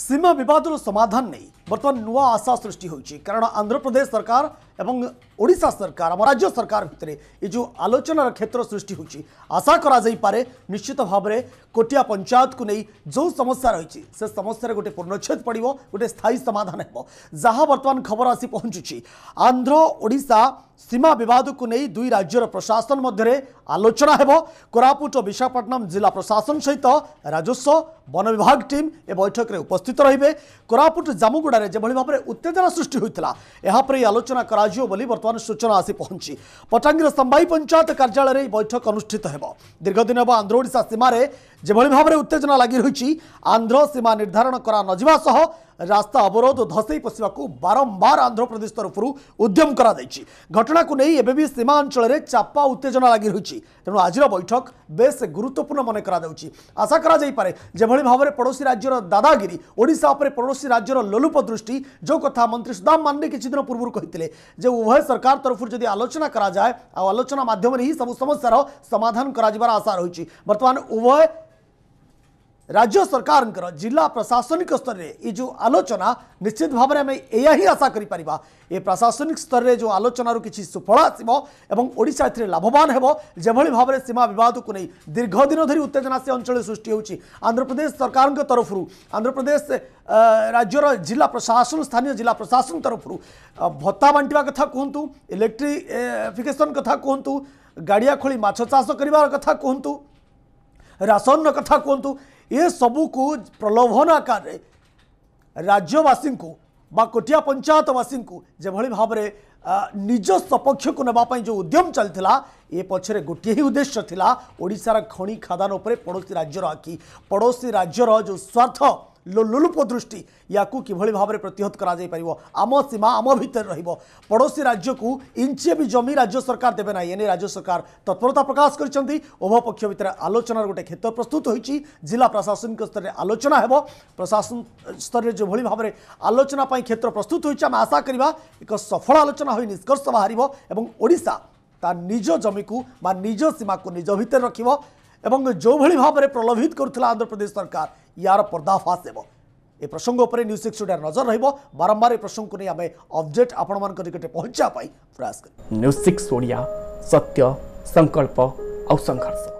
ସୀମା ବିବାଦର ସମାଧାନ ନେଇ ବର୍ତ୍ତମାନ ନୂଆ ଆଶା ସୃଷ୍ଟି ହୋଇଛି କାରଣ ଆନ୍ଧ୍ରପ୍ରଦେଶ ସରକାର ଏବଂ ଓଡ଼ିଶା ସରକାର ଆମ ରାଜ୍ୟ ସରକାର ଭିତରେ ଏ ଯେଉଁ ଆଲୋଚନାର କ୍ଷେତ୍ର ସୃଷ୍ଟି ହୋଇଛି ଆଶା କରାଯାଇପାରେ ନିଶ୍ଚିତ ଭାବରେ କୋଟିଆ ପଞ୍ଚାୟତକୁ ନେଇ ଯେଉଁ ସମସ୍ୟା ରହିଛି ସେ ସମସ୍ୟାରେ ଗୋଟେ ପୂର୍ଣ୍ଣଚ୍ଛେଦ ପଡ଼ିବ ଗୋଟେ ସ୍ଥାୟୀ ସମାଧାନ ହେବ ଯାହା ବର୍ତ୍ତମାନ ଖବର ଆସି ପହଞ୍ଚୁଛି ଆନ୍ଧ୍ର ଓଡ଼ିଶା ସୀମା ବିବାଦକୁ ନେଇ ଦୁଇ ରାଜ୍ୟର ପ୍ରଶାସନ ମଧ୍ୟରେ ଆଲୋଚନା ହେବ କୋରାପୁଟ ଓ ବିଶାଖାପାଟନମ୍ ଜିଲ୍ଲା ପ୍ରଶାସନ ସହିତ ରାଜସ୍ୱ ବନ ବିଭାଗ ଟିମ୍ ଏ ବୈଠକରେ ଉପସ୍ଥିତ ରହିବେ କୋରାପୁଟ ଜାମୁଗୁଡ଼ାରେ ଯେଭଳି ଭାବରେ ଉତ୍ତେଜନା ସୃଷ୍ଟି ହୋଇଥିଲା ଏହାପରେ ଏହି ଆଲୋଚନା କରାଯିବ ବୋଲି ବର୍ତ୍ତମାନ ସୂଚନା ଆସି ପହଞ୍ଚି ପଟାଙ୍ଗୀର ସମ୍ବାଇ ପଞ୍ଚାୟତ କାର୍ଯ୍ୟାଳୟରେ ଏହି ବୈଠକ ଅନୁଷ୍ଠିତ ହେବ ଦୀର୍ଘଦିନ ହେବ ଆନ୍ଧ୍ର ଓଡ଼ିଶା ସୀମାରେ যেভাবে ভাবে উত্তেজনা লাগি রয়েছে আন্ধ্র সীমা নির্ধারণ করা নযা সহ রাস্তা অবরোধ ধসেই পশিবা বারম্বার আন্ধ্রপ্রদেশ তরফর উদ্যম করা যাইছি ঘটনাকে নিয়ে এবেবি সীমা অঞ্চলের চাপা উত্তেজনা লাগি রয়েছে তেমন আজির বৈঠক বেশ গুরুত্বপূর্ণ মনে করা যাচ্ছে আশা করা যাইপরে যেভাবে ভাবে পড়োশী রাজ্যর দাদাগিরি ওড়শা উপরে পড়োশী রাজ্যর লোলুপ দৃষ্টি যে কথা মন্ত্রী সুদাম মান্ডে কিছুদিন পূর্ব কে যে উভয় সরকার তরফ যদি আলোচনা করা যায় আলোচনা মাধ্যমে হি সব সমস্যার সমাধান করা আশা রয়েছে বর্তমান উভয় राज्य सरकार जिला प्रशासनिक स्तर में ये जो आलोचना निश्चित भाव में आम आशा कर ये प्रशासनिक स्तर में जो आलोचन किसी सुफल आसवशा ए लाभवान हो जभली भाव में सीमा बद को नहीं दीर्घ दिन धरी उत्तेजना से अंचल सृष्टि होंध्र प्रदेश सरकार तरफ आंध्र प्रदेश राज्यर जिला प्रशासन स्थानीय जिला प्रशासन तरफ भत्ता बांटा कथा कहतु इलेक्ट्रिफिकेसन कथा कहतु गाड़िया खोली मछ चाष कर कथ कहतु राशन कथा कहतु ये सब कु प्रलोभन आकार राज्यवासी को कोटिया पंचायतवासी को जोभली भाव निज सपक्ष को नापी जो उद्यम चलता ये पचर गोटे ही उद्देश्य थी ओडार खणी खादान पड़ोसी राज्यर आखि पड़ोसी राज्यर जो स्वार्थ ଲୋଲୁପ ଦୃଷ୍ଟି ୟାକୁ କିଭଳି ଭାବରେ ପ୍ରତିହତ କରାଯାଇପାରିବ ଆମ ସୀମା ଆମ ଭିତରେ ରହିବ ପଡ଼ୋଶୀ ରାଜ୍ୟକୁ ଇଞ୍ଚେ ବି ଜମି ରାଜ୍ୟ ସରକାର ଦେବେ ନାହିଁ ଏନେଇ ରାଜ୍ୟ ସରକାର ତତ୍ପରତା ପ୍ରକାଶ କରିଛନ୍ତି ଉଭୟ ପକ୍ଷ ଭିତରେ ଆଲୋଚନାର ଗୋଟେ କ୍ଷେତ୍ର ପ୍ରସ୍ତୁତ ହୋଇଛି ଜିଲ୍ଲା ପ୍ରଶାସନିକ ସ୍ତରରେ ଆଲୋଚନା ହେବ ପ୍ରଶାସନ ସ୍ତରରେ ଯେଉଁଭଳି ଭାବରେ ଆଲୋଚନା ପାଇଁ କ୍ଷେତ୍ର ପ୍ରସ୍ତୁତ ହୋଇଛି ଆମେ ଆଶା କରିବା ଏକ ସଫଳ ଆଲୋଚନା ହୋଇ ନିଷ୍କର୍ଷ ବାହାରିବ ଏବଂ ଓଡ଼ିଶା ତା ନିଜ ଜମିକୁ ବା ନିଜ ସୀମାକୁ ନିଜ ଭିତରେ ରଖିବ এবং যেভাবে ভাবে প্রলোভিত করুলা আন্ধ্রপ্রদেশ সরকার ইয়ার পর্দাফাশ দেব এ প্রসঙ্গ উপরে নিউজ সিক্স টুডের নজর রহব বারম্বার এই প্রসঙ্গ নিয়ে আমি অবজেক্ট আপনার নিকটে পৌঁছা প্রয়াস করি নিউজ সিক্স ওড়িয়া সত্য সংকল্প আ সংঘর্ষ